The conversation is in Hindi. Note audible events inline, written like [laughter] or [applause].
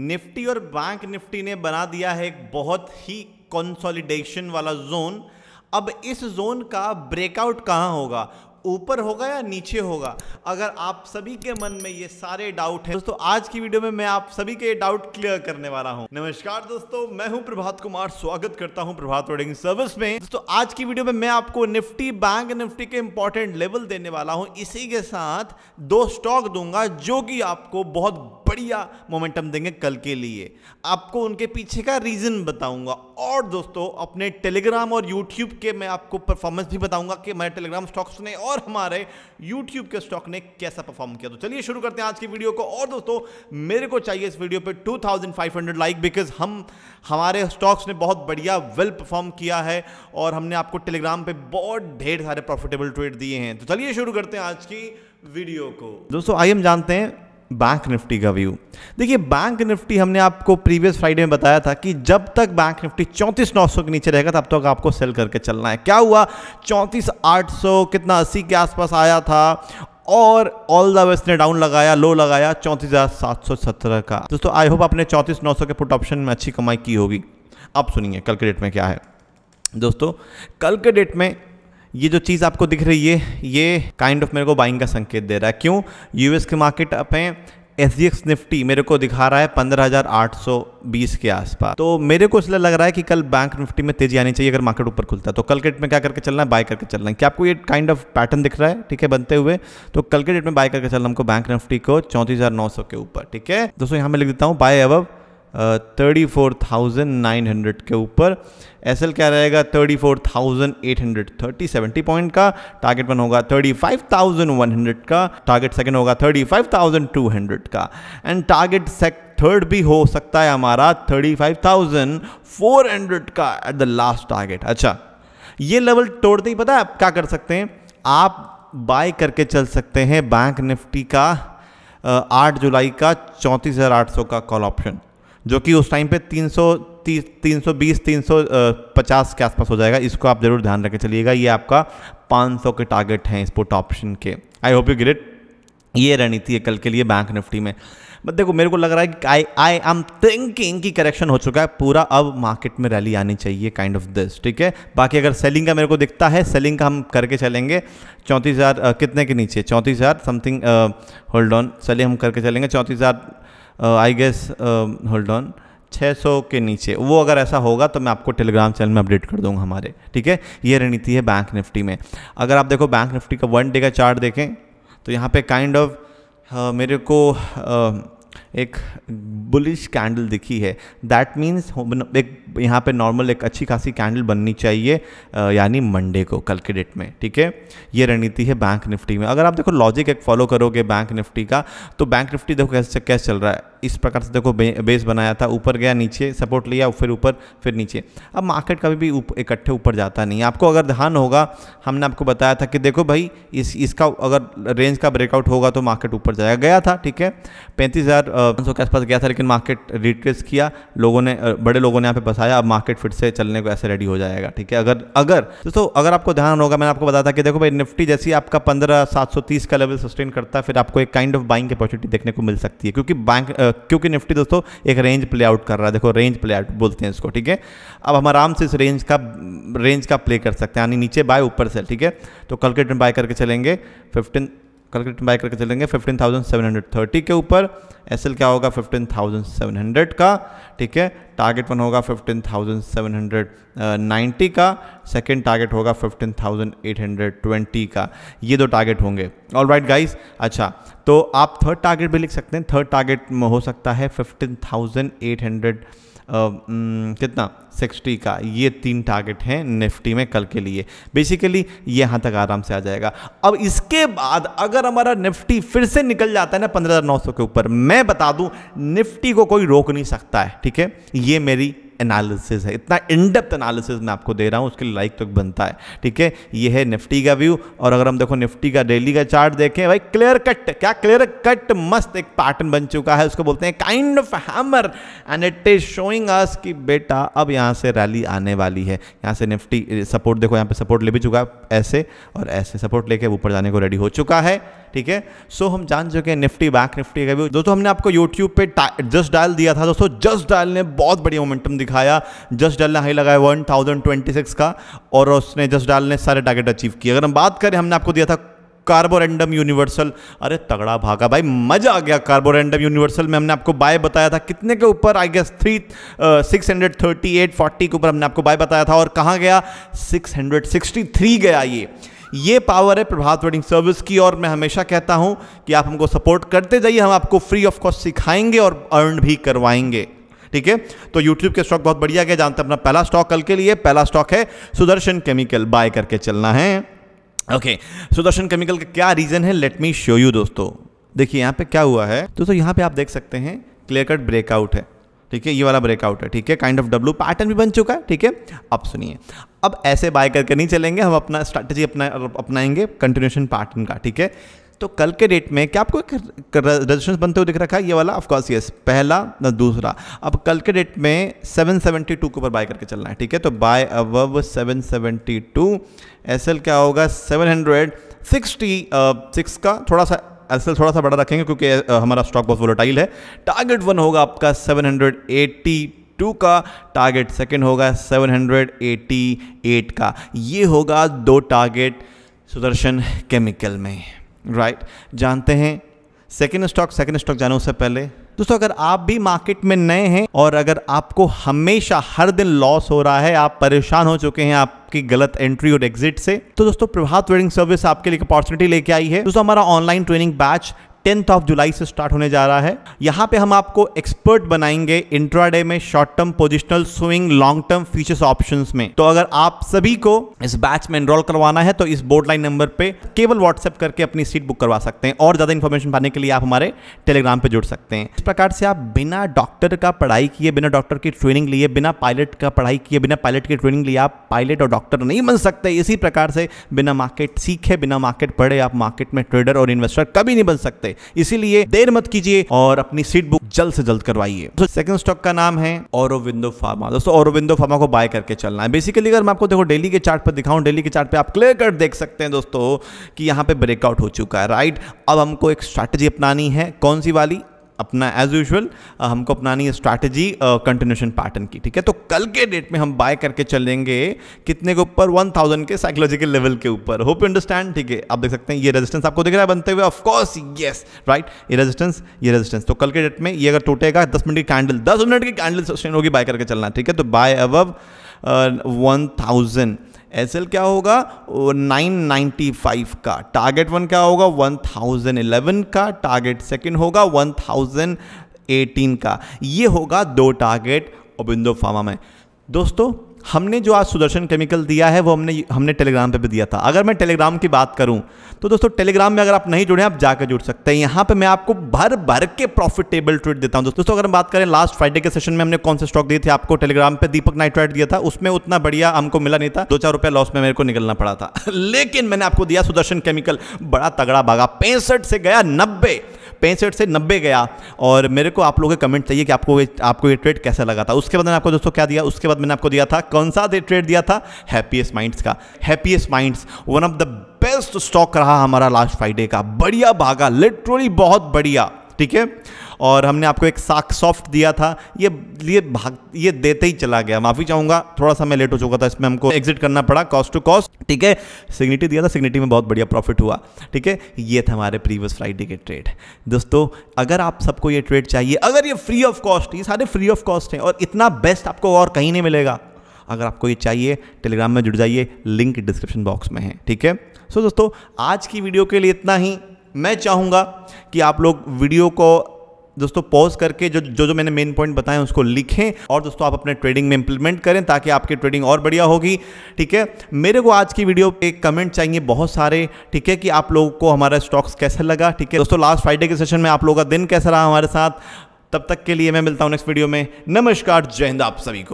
निफ्टी और बैंक निफ्टी ने बना दिया है एक बहुत ही कंसोलिडेशन वाला जोन अब इस जोन का ब्रेकआउट कहां होगा ऊपर होगा या नीचे होगा अगर आप सभी के मन में ये सारे डाउट हैं दोस्तों आज की वीडियो में मैं आप सभी के डाउट क्लियर करने वाला हूं नमस्कार दोस्तों मैं हूं प्रभात कुमार स्वागत करता हूं प्रभात ट्रेडिंग सर्विस में दोस्तों आज की वीडियो में मैं आपको निफ्टी बैंक निफ्टी के इंपॉर्टेंट लेवल देने वाला हूं इसी के साथ दो स्टॉक दूंगा जो कि आपको बहुत बढ़िया मोमेंटम देंगे कल के लिए आपको उनके पीछे का रीज़न बताऊंगा और दोस्तों अपने टेलीग्राम और यूट्यूब के मैं आपको परफॉर्मेंस भी बताऊंगा कि मेरे टेलीग्राम स्टॉक्स ने और और हमारे यूट्यूब के स्टॉक ने कैसा परफॉर्म किया तो चलिए शुरू करते हैं आज की वीडियो को और दोस्तों मेरे को चाहिए इस वीडियो पे 2500 लाइक बिकॉज हम हमारे स्टॉक्स ने बहुत बढ़िया वेल परफॉर्म किया है और हमने आपको टेलीग्राम पे बहुत ढेर सारे प्रॉफिटेबल ट्रेड दिए हैं तो चलिए शुरू करते हैं आज की वीडियो को दोस्तों आई हम जानते हैं बैंक निफ्टी का व्यू देखिए बैंक निफ्टी हमने आपको प्रीवियस फ्राइडे में बताया था कि जब तक बैंक निफ्टी चौंतीस नौ सौ के नीचे रहेगा तब तक तो आपको सेल करके चलना है क्या हुआ चौंतीस आठ सौ कितना अस्सी के आसपास आया था और ऑल द वेस्ट ने डाउन लगाया लो लगाया चौंतीस हज़ार सात सौ सत्रह का दोस्तों आई होप आपने चौंतीस नौ सौ के पुट ऑप्शन में अच्छी कमाई की होगी आप सुनिए कल के डेट में क्या है दोस्तों कल के डेट में ये जो चीज़ आपको दिख रही है ये काइंड ऑफ मेरे को बाइंग का संकेत दे रहा है क्यों यूएस की मार्केट अप है एस जी एक्स निफ्टी मेरे को दिखा रहा है 15,820 के आसपास तो मेरे को इसलिए लग रहा है कि कल बैंक निफ्टी में तेजी आनी चाहिए अगर मार्केट ऊपर खुलता है तो कल के डेट में क्या करके चलना है बाय करके चलना है क्या आपको ये काइंड ऑफ पैटर्न दिख रहा है ठीक है बनते हुए तो कल के डेट में बाय करके चलना हमको बैंक निफ्टी को चौंतीस के ऊपर ठीक है दोस्तों यहाँ मैं लिख देता हूँ buy above thirty four thousand nine hundred के ऊपर एस एल क्या रहेगा thirty four thousand eight hundred thirty seventy point का टारगेट वन होगा thirty five thousand one hundred का टारगेट सेकेंड होगा thirty five thousand two hundred का एंड टारगेट सेक थर्ड भी हो सकता है हमारा thirty five thousand four hundred का एट द लास्ट टारगेट अच्छा ये लेवल तोड़ते ही पता है आप क्या कर सकते हैं आप बाय करके चल सकते हैं बैंक निफ्टी का आठ जुलाई का चौंतीस हज़ार आठ सौ का कॉल ऑप्शन जो कि उस टाइम पे तीन सौ 350 तीन सौ बीस तीन सौ पचास के आसपास हो जाएगा इसको आप ज़रूर ध्यान रखें चलिएगा ये आपका पाँच सौ के टारगेट हैं इस पुट ऑप्शन के आई होप यू ग्रेट ये रणनीति है कल के लिए बैंक निफ्टी में बट देखो मेरे को लग रहा है कि आई आई एम थिंकिंग की करेक्शन हो चुका है पूरा अब मार्केट में रैली आनी चाहिए काइंड ऑफ दिस ठीक है बाकी अगर सेलिंग का मेरे को दिखता है सेलिंग का हम करके चलेंगे चौंतीस हज़ार कितने के नीचे चौंतीस हज़ार समथिंग होल्ड ऑन चलिए हम करके चलेंगे चौंतीस हज़ार आई गेस होल्ड ऑन 600 के नीचे वो अगर ऐसा होगा तो मैं आपको टेलीग्राम चैनल में अपडेट कर दूंगा हमारे ठीक है ये रणनीति है बैंक निफ्टी में अगर आप देखो बैंक निफ्टी का वन डे का चार्ट देखें तो यहाँ पे kind kind of of, uh, मेरे को uh, एक बुलिश कैंडल दिखी है दैट मीन्स एक यहाँ पे नॉर्मल एक अच्छी खासी कैंडल बननी चाहिए यानी मंडे को कल के डेट में ठीक है ये रणनीति है बैंक निफ्टी में अगर आप देखो लॉजिक एक फॉलो करोगे बैंक निफ्टी का तो बैंक निफ्टी देखो कैसे कैसे चल रहा है इस प्रकार से देखो बे, बेस बनाया था ऊपर गया नीचे सपोर्ट लिया फिर ऊपर फिर नीचे अब मार्केट कभी भी इकट्ठे ऊपर जाता नहीं आपको अगर ध्यान होगा हमने आपको बताया था कि देखो भाई इस इसका अगर रेंज का ब्रेकआउट होगा तो मार्केट ऊपर जाया गया था ठीक है पैंतीस हज़ार पाँच के आसपास गया था लेकिन मार्केट रिट्रेस किया लोगों ने बड़े लोगों ने यहाँ पे बसाया अब मार्केट फिर से चलने को ऐसे रेडी हो जाएगा ठीक है अगर अगर दोस्तों अगर आपको ध्यान होगा मैंने आपको बताया था कि देखो भाई निफ्टी जैसी आपका पंद्रह सात सौ तीस का लेवल सस्टेन करता है फिर आपको एक काइंड ऑफ बाइंग अपॉर्चुनिटी देखने को मिल सकती है क्योंकि बैंक क्योंकि निफ्टी दोस्तों एक रेंज प्ले आउट कर रहा है देखो रेंज प्ले आउट बोलते हैं इसको ठीक है अब हम आराम से इस रेंज का रेंज का प्ले कर सकते हैं यानी नीचे बाय ऊपर से ठीक है तो कल के दिन बाय करके चलेंगे फिफ्टीन कैलकुलेट बाय करके चलेंगे 15,730 के ऊपर एस क्या होगा 15,700 का ठीक है टारगेट वन होगा 15,790 का सेकेंड टारगेट होगा 15,820 का ये दो टारगेट होंगे ऑल राइट गाइस अच्छा तो आप थर्ड टारगेट भी लिख सकते हैं थर्ड टारगेट हो सकता है हंड्रेड कितना सिक्सटी का ये तीन टारगेट हैं निफ्टी में कल के लिए बेसिकली यहाँ तक आराम से आ जाएगा अब इसके बाद अगर हमारा निफ्टी फिर से निकल जाता है ना पंद्रह के ऊपर मैं बता दूँ निफ्टी को कोई रोक नहीं सकता है ठीक है ये मेरी एनालिसिस है इतना इनडेप्थ एनालिसिस मैं आपको दे रहा हूँ उसके लाइक तो बनता है ठीक है ये है निफ्टी का व्यू और अगर हम देखो निफ्टी का डेली का चार्ट देखें भाई क्लियर कट क्या क्लियर कट मस्त एक पैटर्न बन चुका है उसको बोलते हैं kind of hammer and it is showing us कि बेटा अब यहाँ से रैली आने वाली है यहाँ से निफ्टी सपोर्ट देखो यहाँ पर सपोर्ट ले भी चुका है ऐसे और ऐसे सपोर्ट लेके ऊपर जाने को रेडी हो चुका है ठीक है सो हम जान चुके हैं निफ्टी बैंक निफ्टी का भी दोस्तों हमने आपको यूट्यूब पे जस्ट डायल दिया था दोस्तों जस्ट डायल ने बहुत बढ़िया मोमेंटम दिखाया जस्ट डायल ने हाई लगाया वन थाउजेंड ट्वेंटी सिक्स का और उसने जस्ट डायल ने सारे टारगेट अचीव किए अगर हम बात करें हमने आपको दिया था कार्बोरेंडम यूनिवर्सल अरे तगड़ा भागा भाई मजा आ गया कार्बोरेंडम यूनिवर्सल में हमने आपको बाय बताया था कितने के ऊपर I guess three six hundred thirty eight forty के ऊपर हमने आपको बाय बताया था और कहाँ गया सिक्स हंड्रेड सिक्सटी थ्री गया ये ये पावर है प्रभात वेडिंग सर्विस की और मैं हमेशा कहता हूं कि आप हमको सपोर्ट करते जाइए हम आपको फ्री ऑफ कॉस्ट सिखाएंगे और अर्न भी करवाएंगे ठीक है तो यूट्यूब के स्टॉक बहुत बढ़िया गया जानते हैं अपना पहला स्टॉक कल के लिए पहला स्टॉक है सुदर्शन केमिकल बाय करके चलना है ओके सुदर्शन केमिकल का क्या रीज़न है लेट मी शो यू दोस्तों देखिए यहां पे क्या हुआ है दोस्तों यहां पे आप देख सकते हैं क्लियर कट ब्रेकआउट है ठीक है ये वाला ब्रेकआउट है ठीक है काइंड ऑफ डब्ल्यू पैटर्न भी बन चुका है ठीक है अब सुनिए अब ऐसे बाय करके नहीं चलेंगे हम अपना स्ट्रैटेजी अपना अपनाएंगे कंटिन्यूशन पैटर्न का ठीक है तो कल के डेट में क्या आपको रेजिस्टेंस बनते हुए दिख रखा है ये वाला ऑफकोर्स यस पहला दूसरा अब कल के डेट में 772 के ऊपर बाय करके चलना है ठीक है तो बाय अबव 772 एसएल क्या होगा 700 सिक्सटी सिक्स का थोड़ा सा एस थोड़ा सा बड़ा रखेंगे क्योंकि हमारा स्टॉक बहुत वोलेटाइल है टारगेट वन होगा आपका 782 का टारगेट सेकंड होगा 788 का ये होगा दो टारगेट सुदर्शन केमिकल में राइट जानते हैं सेकंड स्टॉक सेकंड स्टॉक जाने से पहले दोस्तों अगर आप भी मार्केट में नए हैं और अगर आपको हमेशा हर दिन लॉस हो रहा है आप परेशान हो चुके हैं आपकी गलत एंट्री और एग्जिट से तो दोस्तों प्रभात ट्रेडिंग सर्विस आपके लिए अपॉर्चुनिटी लेके आई है दोस्तों हमारा online training batch tenth of July से स्टार्ट होने जा रहा है यहां पे हम आपको एक्सपर्ट बनाएंगे इंट्राडे में short term positional swing long term futures option में तो अगर आप सभी को इस बैच में एनरोल करवाना है तो इस बोर्ड लाइन नंबर पे केवल व्हाट्सएप करके अपनी सीट बुक करवा सकते हैं और ज्यादा इन्फॉर्मेशन पाने के लिए आप हमारे टेलीग्राम पे जुड़ सकते हैं इस प्रकार से आप बिना डॉक्टर का पढ़ाई किए बिना डॉक्टर की ट्रेनिंग लिए बिना पायलट का पढ़ाई किए बिना पायलट की ट्रेनिंग लिए आप पायलट और डॉक्टर नहीं बन सकते इसी प्रकार से बिना मार्केट सीखे बिना मार्केट पढ़े आप मार्केट में ट्रेडर और इन्वेस्टर कभी नहीं बन सकते इसीलिए देर मत कीजिए और अपनी सीट बुक जल्द से जल्द करवाइए सेकंड तो स्टॉक का नाम है औरविंदो फार्मा दोस्तों औरविंदो फार्मा को बाय करके चलना है बेसिकली अगर मैं आपको देखो डेली के चार्ट पर दिखाऊं डेली के चार्ट पर आप क्लियर कट देख सकते हैं दोस्तों कि यहां पे ब्रेकआउट हो चुका है राइट अब हमको एक स्ट्रैटेजी अपनानी है कौन सी वाली अपना एज यूजल हमको अपनानी है स्ट्रैटेजी कंटिन्यूशन पैटर्न की ठीक है तो कल के डेट में हम बाय करके चलेंगे कितने के ऊपर 1000 के साइकोलॉजिकल लेवल के ऊपर होप यू अंडरस्टैंड ठीक है आप देख सकते हैं ये रेजिस्टेंस आपको दिख रहा है बनते हुए ऑफकोर्स येस राइट ये रेजिस्टेंस ये रेजिस्टेंस तो कल के डेट में ये अगर टूटेगा दस मिनट की कैंडल दस मिनट की कैंडल सस्टेन होगी बाय करके चलना ठीक है तो बाय अब वन थाउजेंड एस क्या होगा 995 का टारगेट वन क्या होगा 1011 का टारगेट सेकंड होगा 1018 का ये होगा दो टारगेट ओबिंदो फार्मा में दोस्तों हमने जो आज सुदर्शन केमिकल दिया है वो हमने हमने टेलीग्राम पे भी दिया था अगर मैं टेलीग्राम की बात करूं तो दोस्तों टेलीग्राम में अगर आप नहीं जुड़े आप जाकर जुड़ सकते हैं यहां पे मैं आपको भर भर के प्रॉफिटेबल ट्रेड देता हूं दोस्तों अगर हम बात करें लास्ट फ्राइडे के सेशन में हमने कौन से स्टॉक दिए थे आपको टेलीग्राम पर दीपक नाइट्राइट दिया था उसमें उतना बढ़िया हमको मिला नहीं था दो चार रुपया लॉस में मेरे को निकलना पड़ा था [laughs] लेकिन मैंने आपको दिया सुदर्शन केमिकल बड़ा तगड़ा भागा पैंसठ से गया नब्बे पैंसठ से नब्बे गया और मेरे को आप लोगों के कमेंट चाहिए कि आपको आपको ये ट्रेड कैसा लगा था उसके बाद मैंने आपको दोस्तों क्या दिया उसके बाद मैंने आपको दिया था कौन सा ट्रेड दिया था हैप्पीएस्ट माइंड्स का Happiest Minds one of the best stock रहा हमारा लास्ट फ्राइडे का बढ़िया भागा लिटरली बहुत बढ़िया ठीक है और हमने आपको एक साक सॉफ्ट दिया था ये ये भाग ये देते ही चला गया माफ़ी चाहूंगा थोड़ा सा मैं लेट हो चुका था इसमें हमको एग्जिट करना पड़ा कॉस्ट टू कॉस्ट ठीक है सिग्निटी दिया था सिग्निटी में बहुत बढ़िया प्रॉफिट हुआ ठीक है ये था हमारे प्रीवियस फ्राइडे के ट्रेड दोस्तों अगर आप सबको ये ट्रेड चाहिए अगर ये फ्री ऑफ कॉस्ट ये सारे फ्री ऑफ कॉस्ट हैं और इतना बेस्ट आपको और कहीं नहीं मिलेगा अगर आपको ये चाहिए टेलीग्राम में जुड़ जाइए लिंक डिस्क्रिप्शन बॉक्स में है ठीक है सो दोस्तों आज की वीडियो के लिए इतना ही मैं चाहूँगा कि आप लोग वीडियो को दोस्तों पॉज करके जो जो जो मैंने मेन पॉइंट बताए उसको लिखें और दोस्तों आप अपने ट्रेडिंग में इंप्लीमेंट करें ताकि आपकी ट्रेडिंग और बढ़िया होगी ठीक है मेरे को आज की वीडियो पे कमेंट चाहिए बहुत सारे ठीक है कि आप लोगों को हमारा स्टॉक्स कैसा लगा ठीक है दोस्तों लास्ट फ्राइडे के सेशन में आप लोगों का दिन कैसा रहा हमारे साथ तब तक के लिए मैं मिलता हूँ नेक्स्ट वीडियो में नमस्कार जय हिंद आप सभी को